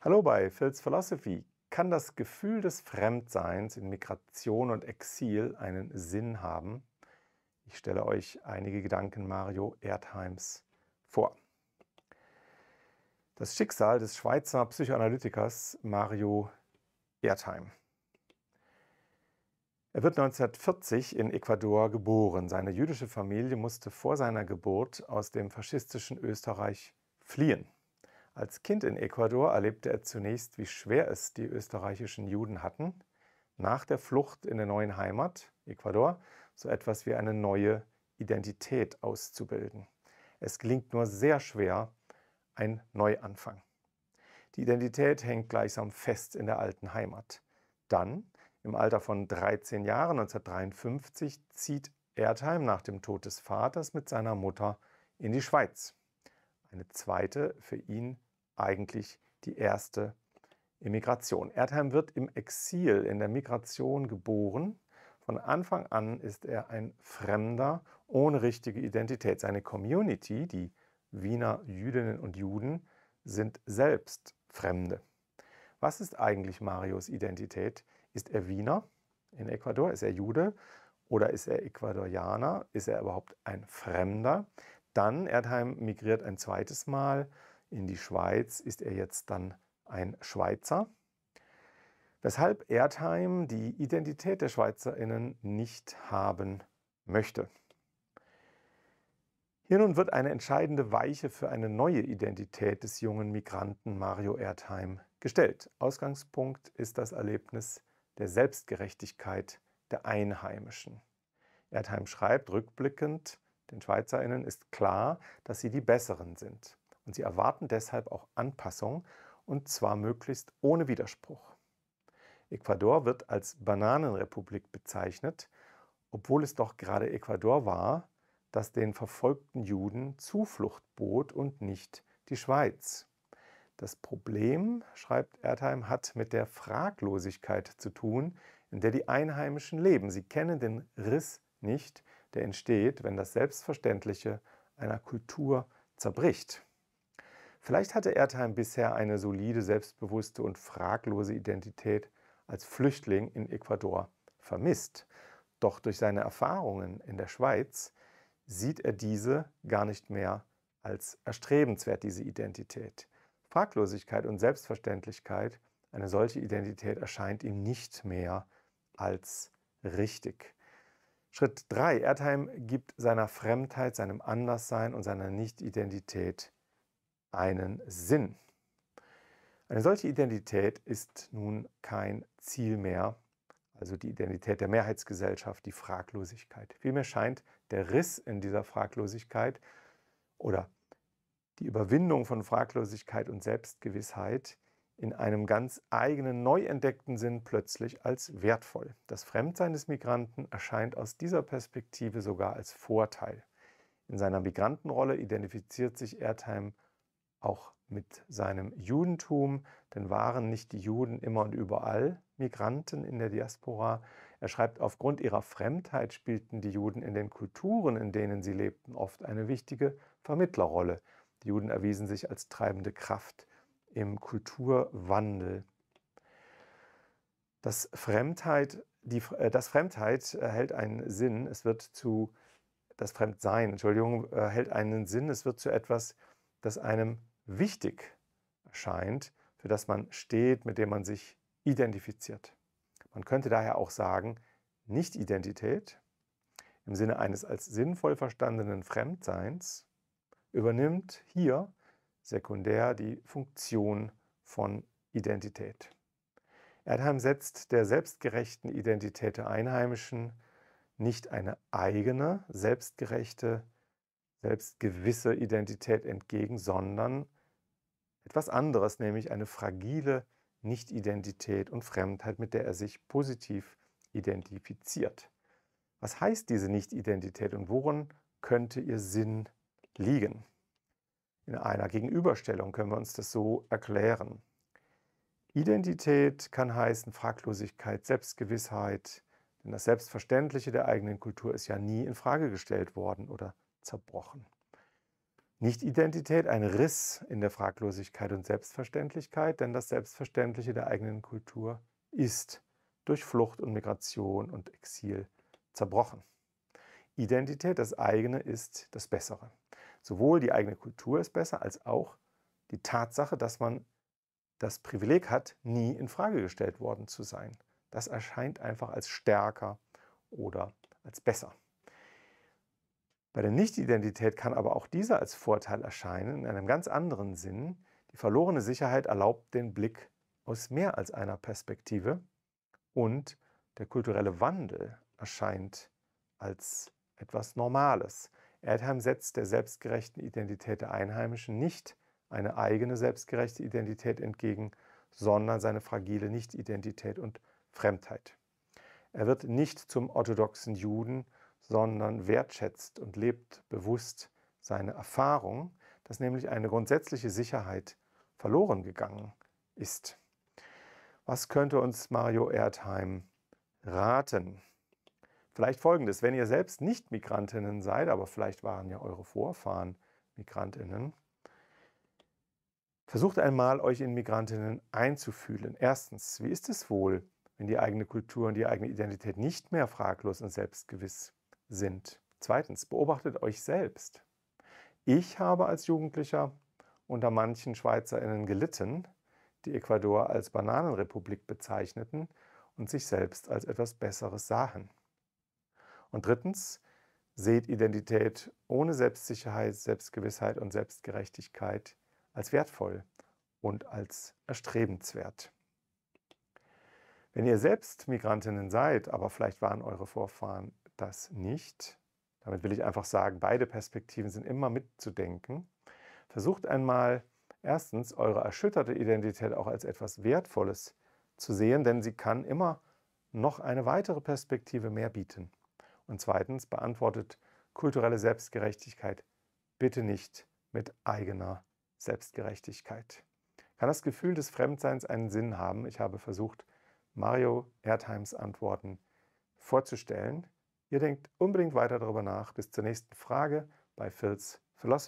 Hallo bei Phil's Philosophy. Kann das Gefühl des Fremdseins in Migration und Exil einen Sinn haben? Ich stelle euch einige Gedanken Mario Erdheims vor. Das Schicksal des Schweizer Psychoanalytikers Mario Erdheim. Er wird 1940 in Ecuador geboren. Seine jüdische Familie musste vor seiner Geburt aus dem faschistischen Österreich fliehen. Als Kind in Ecuador erlebte er zunächst, wie schwer es die österreichischen Juden hatten, nach der Flucht in der neuen Heimat, Ecuador, so etwas wie eine neue Identität auszubilden. Es gelingt nur sehr schwer, ein Neuanfang. Die Identität hängt gleichsam fest in der alten Heimat. Dann, im Alter von 13 Jahren, 1953, zieht Erdheim nach dem Tod des Vaters mit seiner Mutter in die Schweiz. Eine zweite, für ihn eigentlich die erste Immigration. Erdheim wird im Exil, in der Migration geboren. Von Anfang an ist er ein Fremder ohne richtige Identität. Seine Community, die Wiener Jüdinnen und Juden, sind selbst Fremde. Was ist eigentlich Marios Identität? Ist er Wiener in Ecuador? Ist er Jude? Oder ist er Ecuadorianer? Ist er überhaupt ein Fremder? Dann, Erdheim migriert ein zweites Mal in die Schweiz ist er jetzt dann ein Schweizer, weshalb Erdheim die Identität der Schweizerinnen nicht haben möchte. Hier nun wird eine entscheidende Weiche für eine neue Identität des jungen Migranten Mario Erdheim gestellt. Ausgangspunkt ist das Erlebnis der Selbstgerechtigkeit der Einheimischen. Erdheim schreibt rückblickend, den Schweizerinnen ist klar, dass sie die Besseren sind und sie erwarten deshalb auch Anpassung und zwar möglichst ohne Widerspruch. Ecuador wird als Bananenrepublik bezeichnet, obwohl es doch gerade Ecuador war, das den verfolgten Juden Zuflucht bot und nicht die Schweiz. Das Problem, schreibt Erdheim, hat mit der Fraglosigkeit zu tun, in der die Einheimischen leben. Sie kennen den Riss nicht, der entsteht, wenn das Selbstverständliche einer Kultur zerbricht. Vielleicht hatte Ertheim bisher eine solide, selbstbewusste und fraglose Identität als Flüchtling in Ecuador vermisst. Doch durch seine Erfahrungen in der Schweiz sieht er diese gar nicht mehr als erstrebenswert, diese Identität. Fraglosigkeit und Selbstverständlichkeit, eine solche Identität erscheint ihm nicht mehr als richtig. Schritt 3. Erdheim gibt seiner Fremdheit, seinem Anderssein und seiner Nicht-Identität einen Sinn. Eine solche Identität ist nun kein Ziel mehr, also die Identität der Mehrheitsgesellschaft, die Fraglosigkeit. Vielmehr scheint der Riss in dieser Fraglosigkeit oder die Überwindung von Fraglosigkeit und Selbstgewissheit in einem ganz eigenen, neu entdeckten Sinn plötzlich als wertvoll. Das Fremdsein des Migranten erscheint aus dieser Perspektive sogar als Vorteil. In seiner Migrantenrolle identifiziert sich Erdheim auch mit seinem Judentum, denn waren nicht die Juden immer und überall Migranten in der Diaspora. Er schreibt, aufgrund ihrer Fremdheit spielten die Juden in den Kulturen, in denen sie lebten, oft eine wichtige Vermittlerrolle. Die Juden erwiesen sich als treibende Kraft im Kulturwandel. Das Fremdheit, die, äh, das Fremdheit äh, hält einen Sinn, es wird zu, das Fremdsein, Entschuldigung, äh, hält einen Sinn, es wird zu etwas, das einem wichtig erscheint, für das man steht, mit dem man sich identifiziert. Man könnte daher auch sagen, Nicht-Identität im Sinne eines als sinnvoll verstandenen Fremdseins übernimmt hier sekundär die Funktion von Identität. Erdheim setzt der selbstgerechten Identität der Einheimischen nicht eine eigene, selbstgerechte selbst gewisse Identität entgegen, sondern etwas anderes, nämlich eine fragile Nicht-Identität und Fremdheit, mit der er sich positiv identifiziert. Was heißt diese Nicht-Identität und worin könnte ihr Sinn liegen? In einer Gegenüberstellung können wir uns das so erklären. Identität kann heißen Fraglosigkeit, Selbstgewissheit, denn das Selbstverständliche der eigenen Kultur ist ja nie in Frage gestellt worden oder zerbrochen. Nicht-Identität, ein Riss in der Fraglosigkeit und Selbstverständlichkeit, denn das Selbstverständliche der eigenen Kultur ist durch Flucht und Migration und Exil zerbrochen. Identität, das eigene, ist das Bessere. Sowohl die eigene Kultur ist besser, als auch die Tatsache, dass man das Privileg hat, nie in Frage gestellt worden zu sein. Das erscheint einfach als stärker oder als besser. Bei der Nicht-Identität kann aber auch diese als Vorteil erscheinen, in einem ganz anderen Sinn. Die verlorene Sicherheit erlaubt den Blick aus mehr als einer Perspektive und der kulturelle Wandel erscheint als etwas Normales. Erdheim setzt der selbstgerechten Identität der Einheimischen nicht eine eigene selbstgerechte Identität entgegen, sondern seine fragile Nicht-Identität und Fremdheit. Er wird nicht zum orthodoxen Juden, sondern wertschätzt und lebt bewusst seine Erfahrung, dass nämlich eine grundsätzliche Sicherheit verloren gegangen ist. Was könnte uns Mario Erdheim raten? Vielleicht folgendes, wenn ihr selbst nicht Migrantinnen seid, aber vielleicht waren ja eure Vorfahren Migrantinnen, versucht einmal euch in Migrantinnen einzufühlen. Erstens, wie ist es wohl, wenn die eigene Kultur und die eigene Identität nicht mehr fraglos und selbstgewiss sind. Zweitens, beobachtet euch selbst. Ich habe als Jugendlicher unter manchen Schweizerinnen gelitten, die Ecuador als Bananenrepublik bezeichneten und sich selbst als etwas Besseres sahen. Und drittens, seht Identität ohne Selbstsicherheit, Selbstgewissheit und Selbstgerechtigkeit als wertvoll und als erstrebenswert. Wenn ihr selbst Migrantinnen seid, aber vielleicht waren eure Vorfahren das nicht. Damit will ich einfach sagen, beide Perspektiven sind immer mitzudenken. Versucht einmal erstens eure erschütterte Identität auch als etwas Wertvolles zu sehen, denn sie kann immer noch eine weitere Perspektive mehr bieten. Und zweitens beantwortet kulturelle Selbstgerechtigkeit bitte nicht mit eigener Selbstgerechtigkeit. Kann das Gefühl des Fremdseins einen Sinn haben? Ich habe versucht, Mario Erdheims Antworten vorzustellen. Ihr denkt unbedingt weiter darüber nach. Bis zur nächsten Frage bei Phil's Philosophy.